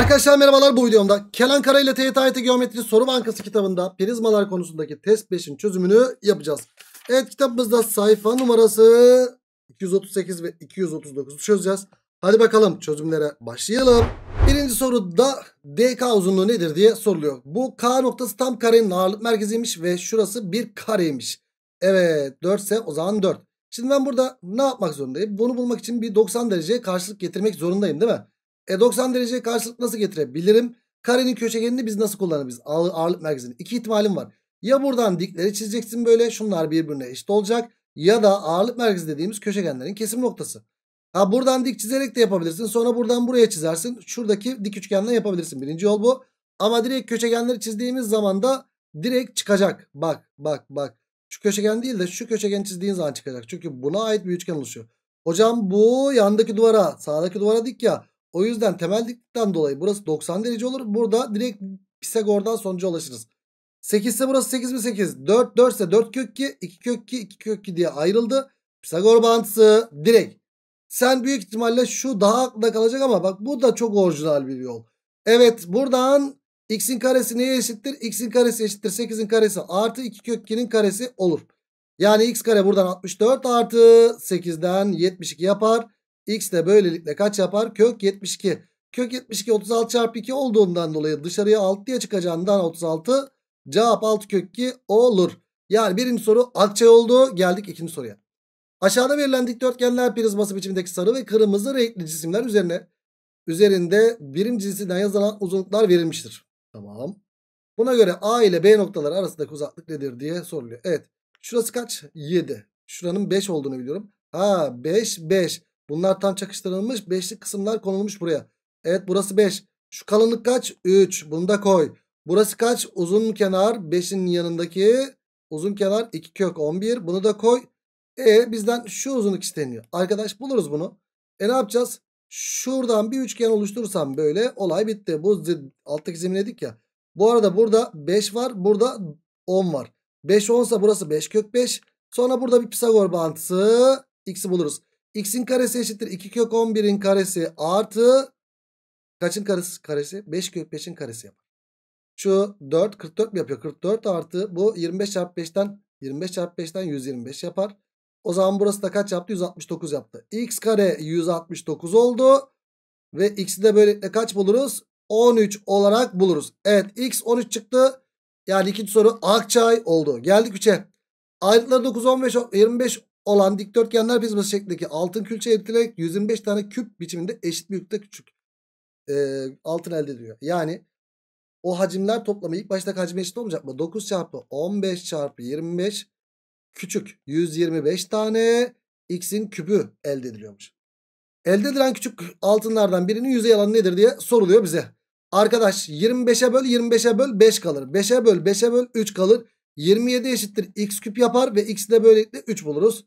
Arkadaşlar merhabalar bu videomda Kelan Kara ile TYT Geometri Soru Bankası kitabında prizmalar konusundaki test 5'in çözümünü yapacağız. Evet kitabımızda sayfa numarası 238 ve 239'u çözeceğiz. Hadi bakalım çözümlere başlayalım. Birinci soruda DK uzunluğu nedir diye soruluyor. Bu K noktası tam karenin ağırlık merkeziymiş ve şurası bir kareymiş. Evet 4 ise o zaman 4. Şimdi ben burada ne yapmak zorundayım? Bunu bulmak için bir 90 dereceye karşılık getirmek zorundayım değil mi? E 90 derece karşılık nasıl getirebilirim? Karenin köşegenini biz nasıl kullanırız? ağırlık merkezini. İki ihtimalim var. Ya buradan dikleri çizeceksin böyle. Şunlar birbirine eşit olacak. Ya da ağırlık merkezi dediğimiz köşegenlerin kesim noktası. Ha buradan dik çizerek de yapabilirsin. Sonra buradan buraya çizersin. Şuradaki dik üçgenle yapabilirsin. Birinci yol bu. Ama direkt köşegenleri çizdiğimiz zaman da direkt çıkacak. Bak bak bak. Şu köşegen değil de şu köşegen çizdiğin zaman çıkacak. Çünkü buna ait bir üçgen oluşuyor. Hocam bu yandaki duvara sağdaki duvara dik ya. O yüzden temellikten dolayı burası 90 derece olur. Burada direkt Pisagor'dan sonuca ulaşırız. 8 ise burası 8 mi 8? 4 4 ise 4 kök 2, 2 kök 2, 2 kök 2 diye ayrıldı. Pisagor bağıntısı direkt. Sen büyük ihtimalle şu daha aklında kalacak ama bak bu da çok orijinal bir yol. Evet buradan x'in karesi neye eşittir? x'in karesi eşittir 8'in karesi artı 2 kök 2'nin karesi olur. Yani x kare buradan 64 artı 8'den 72 yapar. X de böylelikle kaç yapar? Kök 72. Kök 72 36 çarpı 2 olduğundan dolayı dışarıya 6 diye çıkacağından 36 cevap 6 kök 2 olur. Yani birinci soru akçe oldu. Geldik ikinci soruya. Aşağıda verilen dikdörtgenler prizması biçimindeki sarı ve kırmızı renkli cisimler üzerine üzerinde birinci cinsinden yazılan uzunluklar verilmiştir. Tamam. Buna göre A ile B noktaları arasındaki uzaklık nedir diye soruluyor. Evet. Şurası kaç? 7. Şuranın 5 olduğunu biliyorum. Ha 5 5. Bunlar tam çakıştırılmış. Beşli kısımlar konulmuş buraya. Evet burası 5. Şu kalınlık kaç? 3. Bunu da koy. Burası kaç? Uzun kenar 5'in yanındaki uzun kenar 2 kök 11. Bunu da koy. E bizden şu uzunluk isteniyor. Arkadaş buluruz bunu. E ne yapacağız? Şuradan bir üçgen oluşturursam böyle olay bitti. Bu alttaki zeminledik ya. Bu arada burada 5 var. Burada 10 var. 5 10 burası 5 kök 5. Sonra burada bir Pisagor bağıntısı x'i buluruz x'in karesi eşittir 2 kök 11'in karesi artı kaçın karesi? karesi? 5 kök 5'in karesi yapar. Şu 4 44 mi yapıyor? 44 artı bu 25 çarpı 5'ten 25 çarpı 5'ten 125 yapar. O zaman burası da kaç yaptı? 169 yaptı. x kare 169 oldu. Ve x'i de böylelikle kaç buluruz? 13 olarak buluruz. Evet x 13 çıktı. Yani ikinci soru Akçay oldu. Geldik 3'e. Ayrıtları 9, 15, 25, olan dikdörtgenler prizması şeklindeki altın külçe eritilerek 125 tane küp biçiminde eşit büyüklükte küçük e, altın elde ediliyor. Yani o hacimler toplamı ilk başta hacim eşit olmayacak mı? 9 çarpı 15 çarpı 25 küçük 125 tane x'in küpü elde ediliyormuş. Elde edilen küçük altınlardan birinin yüzey alanı nedir diye soruluyor bize. Arkadaş 25'e böl 25'e böl 5 kalır. 5'e böl 5'e böl 3 kalır. 27 eşittir x küp yapar ve x de böylelikle 3 buluruz.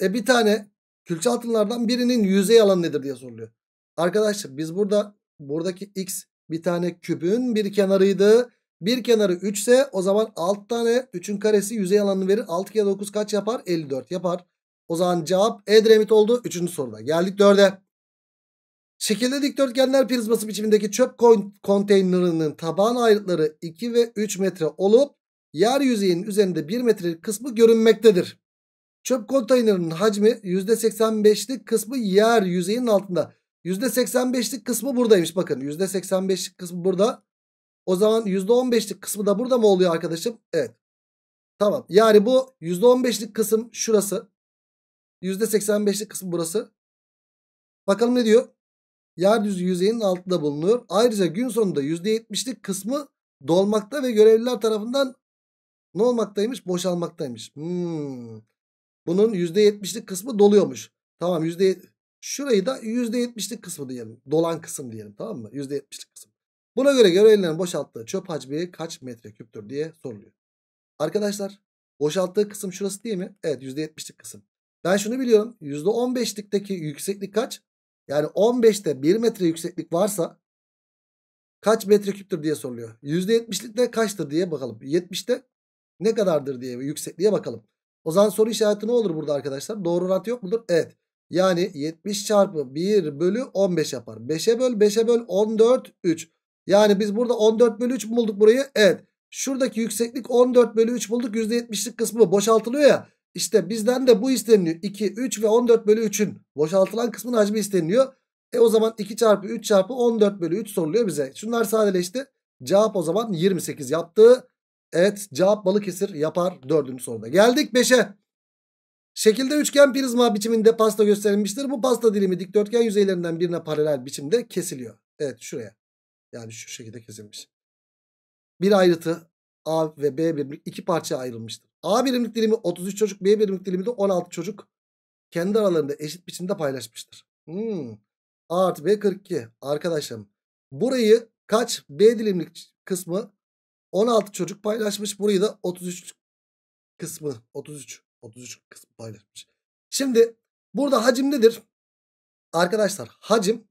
E bir tane külçe altınlardan birinin yüzey alanı nedir diye soruluyor. Arkadaşlar biz burada buradaki x bir tane küpün bir kenarıydı. Bir kenarı 3 ise o zaman 6 tane 3'ün karesi yüzey alanını verir. 6 kere 9 kaç yapar? 54 yapar. O zaman cevap Edremit oldu. 3. soruda. Geldik 4'e. Şekilde dikdörtgenler prizması biçimindeki çöp konteynerının taban ayrıtları 2 ve 3 metre olup yer yüzeyinin üzerinde 1 metrelik kısmı görünmektedir. Çöp konteynerinin hacmi %85'lik kısmı yer yüzeyinin altında. %85'lik kısmı buradaymış bakın. %85'lik kısmı burada. O zaman %15'lik kısmı da burada mı oluyor arkadaşım? Evet. Tamam. Yani bu %15'lik kısım şurası. %85'lik kısım burası. Bakalım ne diyor? Yeryüzü yüzeyinin altında bulunuyor. Ayrıca gün sonunda %70'lik kısmı dolmakta ve görevliler tarafından ne olmaktaymış? Boşalmaktaymış. Hmm. Bunun %70'lik kısmı doluyormuş. Tamam %70. Şurayı da %70'lik kısmı diyelim. Dolan kısım diyelim tamam mı? %70'lik kısım. Buna göre görevlilerin boşalttığı çöp hacmi kaç metreküptür diye soruluyor. Arkadaşlar boşalttığı kısım şurası değil mi? Evet %70'lik kısım. Ben şunu biliyorum. %15'likteki yükseklik kaç? Yani 15'te 1 metre yükseklik varsa kaç metreküptür diye soruluyor. %70'lik de kaçtır diye bakalım. 70'te ne kadardır diye yüksekliğe bakalım. O zaman soru işareti ne olur burada arkadaşlar? Doğru orantı yok mudur? Evet. Yani 70 çarpı 1 bölü 15 yapar. 5'e böl 5'e böl 14 3. Yani biz burada 14 bölü 3 bulduk burayı? Evet. Şuradaki yükseklik 14 bölü 3 bulduk. %70'lik kısmı boşaltılıyor ya. İşte bizden de bu isteniliyor. 2, 3 ve 14 bölü 3'ün boşaltılan kısmının hacmi isteniliyor. E o zaman 2 çarpı 3 çarpı 14 bölü 3 soruluyor bize. Şunlar sadeleşti. Cevap o zaman 28 yaptı. Evet cevap Balıkesir yapar dördüncü soruda. Geldik beşe. Şekilde üçgen prizma biçiminde pasta gösterilmiştir. Bu pasta dilimi dikdörtgen yüzeylerinden birine paralel biçimde kesiliyor. Evet şuraya. Yani şu şekilde kesilmiş. Bir ayrıtı A ve B birimlik iki parçaya ayrılmıştır. A birimlik dilimi 33 çocuk, B birimlik dilimi de 16 çocuk kendi aralarında eşit biçimde paylaşmıştır. Hmm. A artı B 42. Arkadaşım burayı kaç B dilimlik kısmı 16 çocuk paylaşmış. Burayı da 33 kısmı 33 33 kısmı paylaşmış. Şimdi burada hacim nedir? Arkadaşlar hacim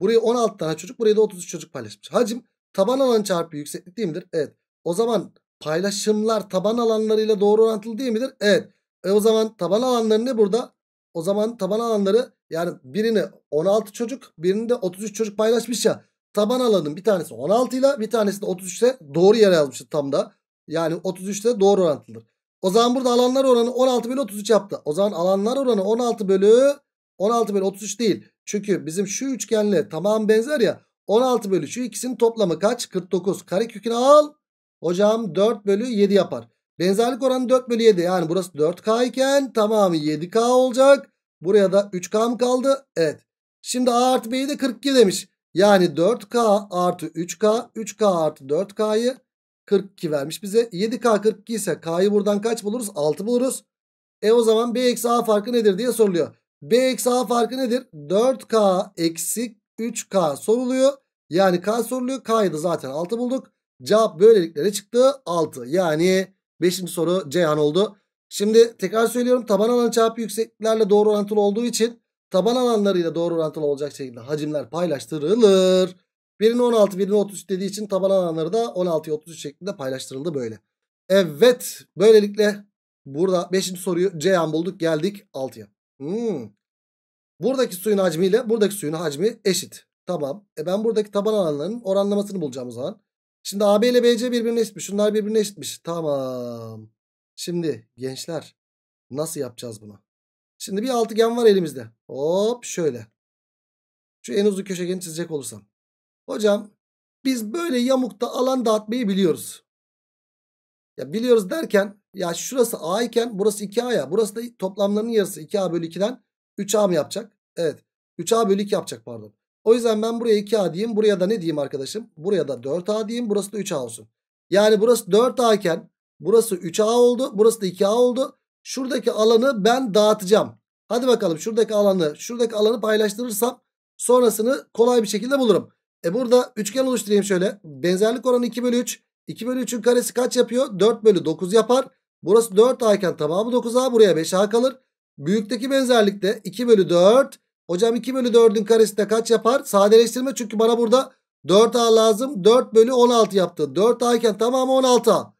burayı 16 tane çocuk burayı da 33 çocuk paylaşmış. Hacim taban alan çarpı yükseklik değil midir? Evet. O zaman paylaşımlar taban alanlarıyla doğru orantılı değil midir? Evet. E o zaman taban alanları ne burada? O zaman taban alanları yani birini 16 çocuk birini de 33 çocuk paylaşmış ya taban alanın bir tanesi 16 ile bir tanesi de 33'te doğru yere yazmıştı tam da. Yani 33'te doğru orantılıdır. O zaman burada alanlar oranı 16 bölü 33 yaptı. O zaman alanlar oranı 16 bölü 16 bölü 33 değil. Çünkü bizim şu üçgenle tamam benzer ya. 16 bölü şu ikisinin toplamı kaç? 49. Karekökünü al. Hocam 4 bölü 7 yapar. Benzerlik oranı 4 bölü 7. Yani burası 4K iken tamamı 7K olacak. Buraya da 3K mı kaldı? Evet. Şimdi A artı B'yi de 42 demiş. Yani 4K artı 3K 3K artı 4K'yı 42 vermiş bize. 7K 42 ise K'yı buradan kaç buluruz? 6 buluruz. E o zaman B eksi A farkı nedir diye soruluyor. B eksi A farkı nedir? 4K eksi 3K soruluyor. Yani K soruluyor. K'yı da zaten 6 bulduk. Cevap böylelikle ne çıktı? 6. Yani 5. soru Ceyhan oldu. Şimdi tekrar söylüyorum taban alan çarpı yüksekliklerle doğru orantılı olduğu için taban alanlarıyla doğru orantılı olacak şekilde hacimler paylaştırılır. Birini 16 birini 33 dediği için taban alanları da 16'ya 33 şeklinde paylaştırıldı böyle. Evet böylelikle burada 5. soruyu C'yan bulduk geldik 6'ya. Hmm. Buradaki suyun hacmi ile buradaki suyun hacmi eşit. Tamam. E ben buradaki taban alanlarının oranlamasını bulacağım o zaman. Şimdi AB ile BC birbirine eşitmiş. Şunlar birbirine eşitmiş. Tamam. Şimdi gençler nasıl yapacağız bunu? Şimdi bir altıgen var elimizde. Hop şöyle. Şu en uzun köşegeni çizecek olursam. Hocam biz böyle yamukta alan dağıtmayı biliyoruz. Ya biliyoruz derken ya şurası A iken burası 2A ya. Burası da toplamlarının yarısı 2A bölü 2'den 3A mı yapacak? Evet. 3A bölü 2 yapacak pardon. O yüzden ben buraya 2A diyeyim. Buraya da ne diyeyim arkadaşım? Buraya da 4A diyeyim. Burası da 3A olsun. Yani burası 4A iken burası 3A oldu. Burası da 2A oldu. Şuradaki alanı ben dağıtacağım. Hadi bakalım şuradaki alanı şuradaki alanı paylaştırırsam sonrasını kolay bir şekilde bulurum. E burada üçgen oluşturayım şöyle. Benzerlik oranı 2 bölü 3. 2 bölü 3'ün karesi kaç yapıyor? 4 bölü 9 yapar. Burası 4A tamamı 9A buraya 5A kalır. Büyükteki benzerlikte 2 bölü 4. Hocam 2 bölü 4'ün karesi de kaç yapar? Sadeleştirme çünkü bana burada 4A lazım. 4 bölü 16 yaptı. 4A iken tamamı 16A.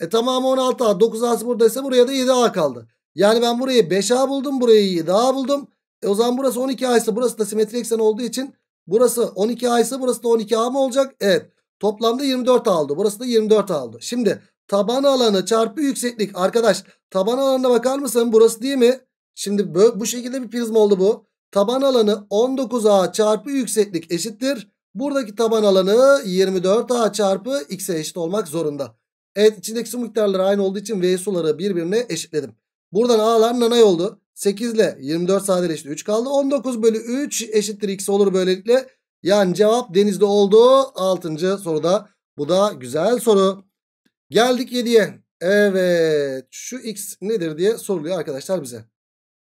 E tamamı 16A. 9 a buradaysa buraya da 7A kaldı. Yani ben burayı 5A buldum. Burayı 7A buldum. E o zaman burası 12A ise burası da simetri eksen olduğu için burası 12A ise burası da 12A mı olacak? Evet. Toplamda 24 aldı. Burası da 24 aldı. Şimdi taban alanı çarpı yükseklik. Arkadaş taban alanına bakar mısın? Burası değil mi? Şimdi bu şekilde bir prizma oldu bu. Taban alanı 19A çarpı yükseklik eşittir. Buradaki taban alanı 24A çarpı X'e eşit olmak zorunda. Evet içindeki su miktarları aynı olduğu için V suları birbirine eşitledim. Buradan A'lar nanay oldu. 8 ile 24 sadeleşti 3 kaldı. 19 bölü 3 eşittir X olur böylelikle. Yani cevap denizde oldu. 6. soruda. Bu da güzel soru. Geldik 7'ye. Evet şu X nedir diye soruluyor arkadaşlar bize.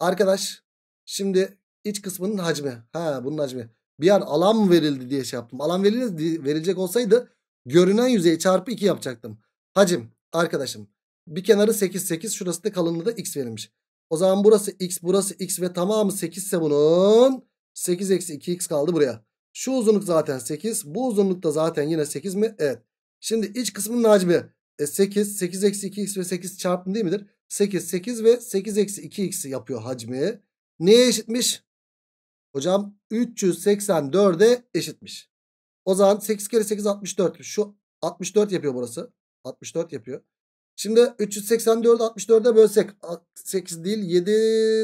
Arkadaş şimdi iç kısmının hacmi. Ha bunun hacmi. Bir an alan mı verildi diye şey yaptım. Alan verildi, verilecek olsaydı görünen yüzeyi çarpı 2 yapacaktım. Hacim arkadaşım bir kenarı 8 8 şurası da kalınlığı da x verilmiş. O zaman burası x burası x ve tamamı 8 ise bunun 8 eksi 2x kaldı buraya. Şu uzunluk zaten 8 bu uzunluk da zaten yine 8 mi? Evet. Şimdi iç kısmının hacmi e 8 8 eksi 2x ve 8 çarpım değil midir? 8 8 ve 8 eksi 2x yapıyor hacmi. Neye eşitmiş? Hocam 384'e eşitmiş. O zaman 8 kere 8 64, Şu 64 yapıyor burası. 64 yapıyor. Şimdi 384 64'e bölsek 8 değil 7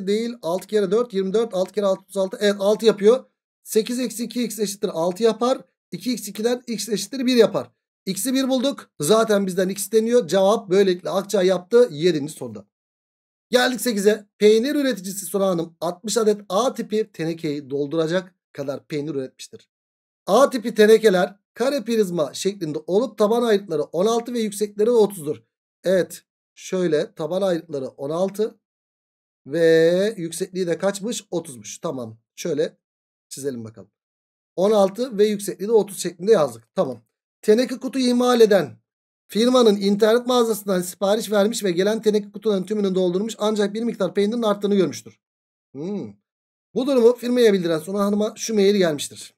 değil 6 kere 4 24 6 kere 6 36 evet 6 yapıyor. 8 eksi 2 x eşittir 6 yapar. 2 x 2'den x eşittir 1 yapar. X'i 1 bulduk. Zaten bizden x deniyor. Cevap böylelikle Akça yaptı 7. soruda. Geldik 8'e. Peynir üreticisi Suna Hanım 60 adet A tipi tenekeyi dolduracak kadar peynir üretmiştir. A tipi tenekeler kare prizma şeklinde olup taban ayrıtları 16 ve yüksekleri 30'dur. Evet şöyle taban ayrıtları 16 ve yüksekliği de kaçmış 30'muş. Tamam şöyle çizelim bakalım. 16 ve yüksekliği de 30 şeklinde yazdık. Tamam. Teneke kutu imal eden firmanın internet mağazasından sipariş vermiş ve gelen teneke kutuların tümünü doldurmuş ancak bir miktar peynirin arttığını görmüştür. Hmm. Bu durumu firmaya bildiren sonra hanıma şu mail gelmiştir.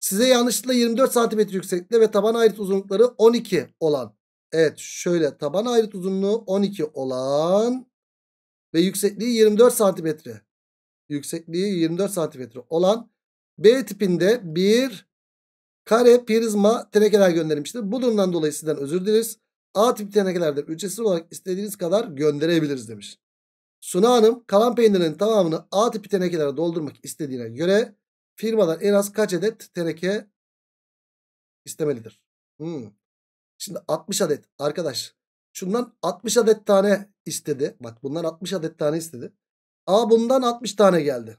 Size yanlışlıkla 24 santimetre yükseklikte ve taban ayrıt uzunlukları 12 olan. Evet şöyle taban ayrıt uzunluğu 12 olan ve yüksekliği 24 santimetre. Yüksekliği 24 santimetre olan B tipinde bir kare prizma tenekeler gönderilmiştir. Bu durumdan dolayı sizden özür dileriz. A tipi tenekelerden ücretsiz olarak istediğiniz kadar gönderebiliriz demiş. Suna Hanım kalan peynirin tamamını A tipi tenekelere doldurmak istediğine göre firmalar en az kaç adet tereke istemelidir? Hmm. Şimdi 60 adet arkadaş. Şundan 60 adet tane istedi. Bak bundan 60 adet tane istedi. A bundan 60 tane geldi.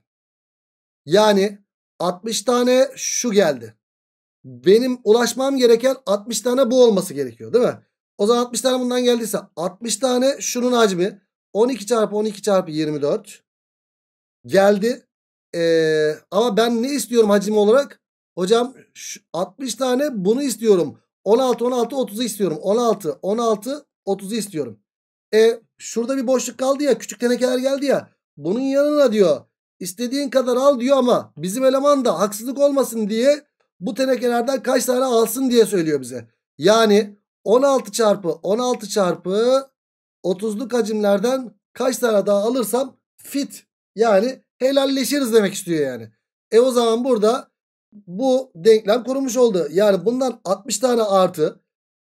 Yani 60 tane şu geldi. Benim ulaşmam gereken 60 tane bu olması gerekiyor değil mi? O zaman 60 tane bundan geldiyse 60 tane şunun hacmi 12 çarpı 12 çarpı 24 geldi. Ee, ama ben ne istiyorum hacim olarak? Hocam 60 tane bunu istiyorum. 16, 16, 30'u istiyorum. 16, 16, 30'u istiyorum. E şurada bir boşluk kaldı ya. Küçük tenekeler geldi ya. Bunun yanına diyor. İstediğin kadar al diyor ama bizim eleman da haksızlık olmasın diye bu tenekelerden kaç tane alsın diye söylüyor bize. Yani 16 çarpı 16 çarpı 30'luk hacimlerden kaç tane daha alırsam fit yani helalleşiriz demek istiyor yani. E o zaman burada bu denklem kurumuş oldu. Yani bundan 60 tane artı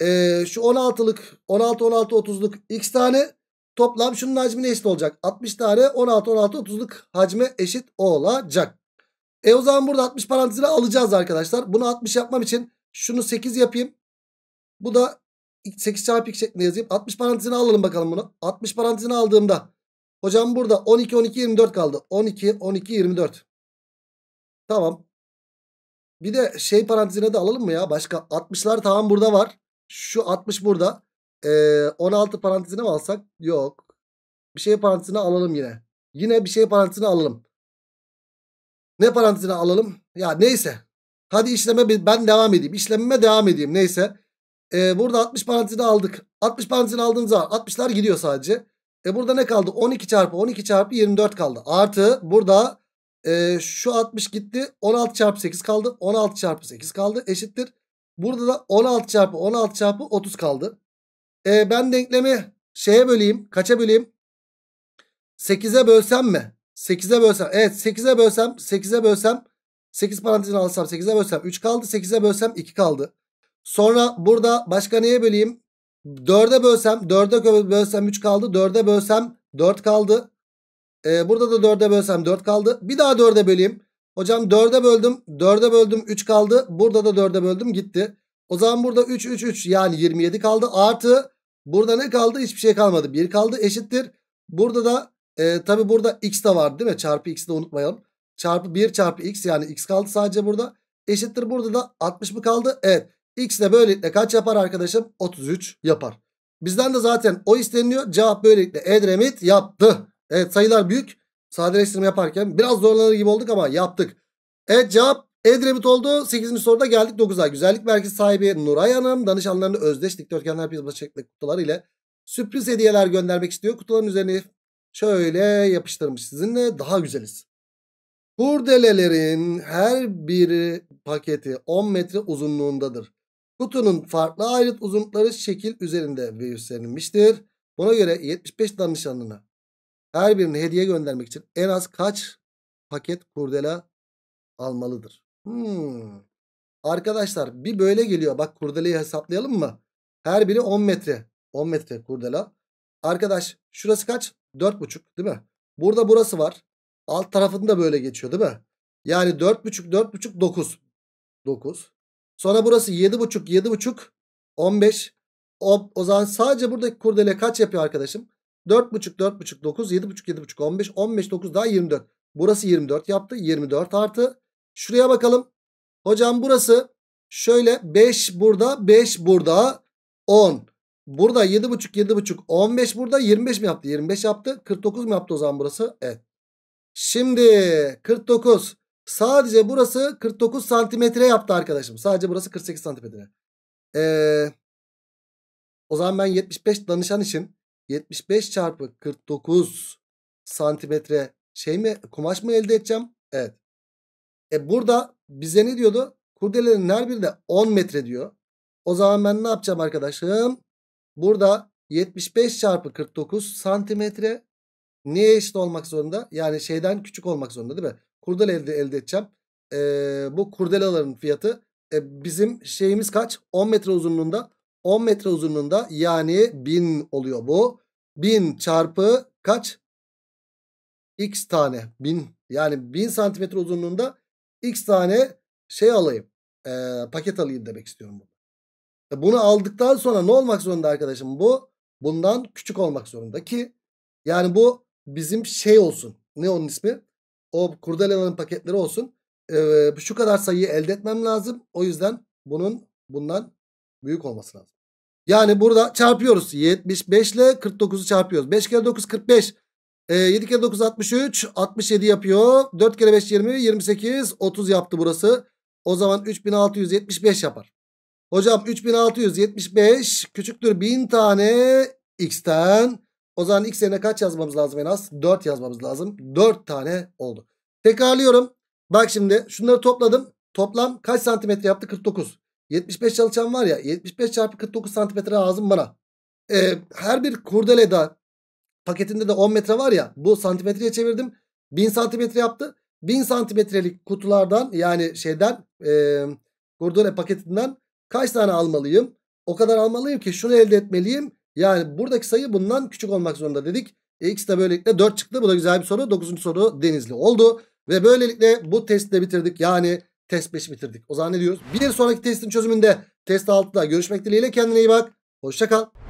e, şu 16'lık 16 16 30'luk x tane toplam şunun hacmine eşit olacak. 60 tane 16 16 30'luk hacme eşit olacak. E o zaman burada 60 parantezine alacağız arkadaşlar. Bunu 60 yapmam için şunu 8 yapayım. Bu da 8 çarpı 2 şeklinde yazayım. 60 parantezini alalım bakalım bunu. 60 parantezini aldığımda Hocam burada 12 12 24 kaldı. 12 12 24. Tamam. Bir de şey parantezine de alalım mı ya? Başka 60'lar tamam burada var. Şu 60 burada. Ee, 16 parantezine mi alsak? Yok. Bir şey parantezine alalım yine. Yine bir şey parantezine alalım. Ne parantezine alalım? Ya neyse. Hadi işleme ben devam edeyim. İşlemime devam edeyim. Neyse. Ee, burada 60 parantezini aldık. 60 parantezini aldığınız zaman 60'lar gidiyor sadece. E burada ne kaldı? 12 çarpı 12 çarpı 24 kaldı. Artı burada e, şu 60 gitti. 16 çarpı 8 kaldı. 16 çarpı 8 kaldı. Eşittir. Burada da 16 çarpı 16 çarpı 30 kaldı. E, ben denklemi şeye böleyim. Kaça böleyim? 8'e bölsem mi? 8'e bölsem. Evet 8'e bölsem. 8'e bölsem. 8 parantezini alsam 8'e bölsem 3 kaldı. 8'e bölsem 2 kaldı. Sonra burada başka neye böleyim? 4'e bölsem 4'e bölsem 3 kaldı. 4'e bölsem 4 kaldı. Ee, burada da 4'e bölsem 4 kaldı. Bir daha 4'e böleyim. Hocam 4'e böldüm. 4'e böldüm 3 kaldı. Burada da 4'e böldüm gitti. O zaman burada 3 3 3 yani 27 kaldı. Artı burada ne kaldı? Hiçbir şey kalmadı. 1 kaldı eşittir. Burada da e, tabi burada x de var, değil mi? Çarpı x'i de unutmayalım. Çarpı 1 çarpı x yani x kaldı sadece burada. Eşittir burada da 60 mı kaldı? Evet. X de böylelikle kaç yapar arkadaşım? 33 yapar. Bizden de zaten o isteniliyor. Cevap böylelikle Edremit yaptı. Evet sayılar büyük. Sadeleştirme yaparken biraz zorlanır gibi olduk ama yaptık. Evet cevap Edremit oldu. 8. soruda geldik 9'a. Güzellik merkezi sahibi Nuray Hanım danışanlarını özdeş dikdörtgenler pizma şeklinde kutular ile sürpriz hediyeler göndermek istiyor. Kutuların üzerine şöyle yapıştırmış sizinle daha güzeliz. Kurdelelerin her bir paketi 10 metre uzunluğundadır. Kutunun farklı ayrıt uzunlukları şekil üzerinde gösterilmiştir. Buna göre 75 danışanına her birine hediye göndermek için en az kaç paket kurdela almalıdır? Hmm. Arkadaşlar bir böyle geliyor. Bak kurdeleyi hesaplayalım mı? Her biri 10 metre. 10 metre kurdela. Arkadaş şurası kaç? 4,5 değil mi? Burada burası var. Alt tarafında böyle geçiyor değil mi? Yani 4,5 4,5 9. 9. Sonra burası 7,5 7,5 15. O, o zaman sadece buradaki kurdele kaç yapıyor arkadaşım? 4,5 4,5 9 7,5 7,5 15 15 9 daha 24. Burası 24 yaptı. 24 artı. Şuraya bakalım. Hocam burası şöyle 5 burada 5 burada 10. Burada 7,5 7,5 15 burada 25 mi yaptı? 25 yaptı. 49 mu yaptı o zaman burası? Evet. Şimdi 49 Sadece burası 49 santimetre yaptı arkadaşım. Sadece burası 48 santimetre. Ee, o zaman ben 75 danışan için 75 çarpı 49 santimetre şey mi kumaş mı elde edeceğim? Evet. E burada bize ne diyordu? Kurdelerin her biri de 10 metre diyor. O zaman ben ne yapacağım arkadaşım? Burada 75 çarpı 49 santimetre neye eşit olmak zorunda? Yani şeyden küçük olmak zorunda değil mi? kurdele elde, elde edeceğim. E, bu kurdelaların fiyatı e, bizim şeyimiz kaç? 10 metre uzunluğunda. 10 metre uzunluğunda yani 1000 oluyor bu. 1000 çarpı kaç? X tane 1000 yani 1000 santimetre uzunluğunda X tane şey alayım. E, paket alayım demek istiyorum. E, bunu aldıktan sonra ne olmak zorunda arkadaşım bu? Bundan küçük olmak zorunda ki yani bu bizim şey olsun. Ne onun ismi? o kurdeleların paketleri olsun. Ee, şu kadar sayıyı elde etmem lazım. O yüzden bunun bundan büyük olması lazım. Yani burada çarpıyoruz. 75 ile 49'u çarpıyoruz. 5 kere 9 45. E, 7 kere 9 63. 67 yapıyor. 4 kere 5 20. 28. 30 yaptı burası. O zaman 3675 yapar. Hocam 3675 küçüktür 1000 tane x'ten. O zaman x yerine kaç yazmamız lazım en az? 4 yazmamız lazım. 4 tane oldu. Tekrarlıyorum. Bak şimdi şunları topladım. Toplam kaç santimetre yaptı? 49. 75 çalışan var ya 75 çarpı 49 santimetre lazım bana. Ee, her bir kurdeleda paketinde de 10 metre var ya bu santimetreye çevirdim. 1000 santimetre yaptı. 1000 santimetrelik kutulardan yani şeyden e, kurdele paketinden kaç tane almalıyım? O kadar almalıyım ki şunu elde etmeliyim. Yani buradaki sayı bundan küçük olmak zorunda dedik. X e, de böylelikle 4 çıktı. Bu da güzel bir soru. 9. soru Denizli oldu. Ve böylelikle bu testi de bitirdik. Yani test 5'i bitirdik. O zaman ne diyoruz? Bir sonraki testin çözümünde test 6'da görüşmek dileğiyle. Kendine iyi bak. Hoşçakal.